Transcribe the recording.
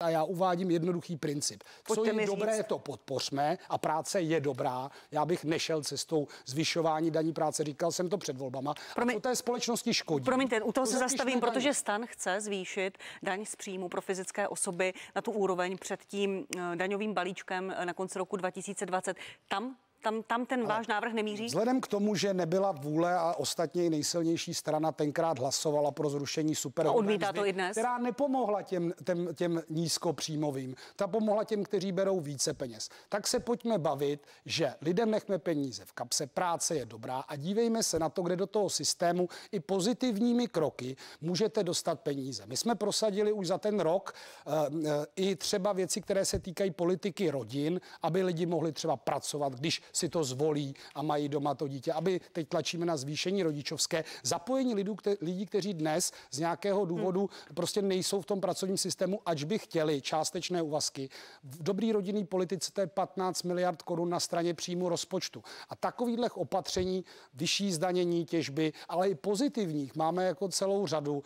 A já uvádím jednoduchý princip. Co Pojďte je dobré, říct. to podpořme a práce je dobrá. Já bych nešel cestou zvyšování daní práce, říkal jsem to před volbama. Promi... A to té společnosti škodí. Promiňte, u toho to se zastavím, daň. protože stan chce zvýšit daň z příjmu pro fyzické osoby na tu úroveň před tím eh, daňovým balíčkem eh, na konci roku 2020. Tam tam, tam ten ale váš návrh nemíří? Vzhledem k tomu, že nebyla vůle a ostatně i nejsilnější strana tenkrát hlasovala pro zrušení super. A odmítá to i dnes? Která nepomohla těm, těm, těm nízkopříjmovým. Ta pomohla těm, kteří berou více peněz. Tak se pojďme bavit, že lidem nechme peníze v kapse, práce je dobrá a dívejme se na to, kde do toho systému i pozitivními kroky můžete dostat peníze. My jsme prosadili už za ten rok uh, uh, i třeba věci, které se týkají politiky rodin, aby lidi mohli třeba pracovat, když si to zvolí a mají doma to dítě. Aby teď tlačíme na zvýšení rodičovské, zapojení lidů, kte, lidí, kteří dnes z nějakého důvodu hmm. prostě nejsou v tom pracovním systému, ač by chtěli částečné úvazky. V dobrý rodinný politice to je 15 miliard korun na straně příjmu rozpočtu. A takovýchhle opatření, vyšší zdanění těžby, ale i pozitivních, máme jako celou řadu,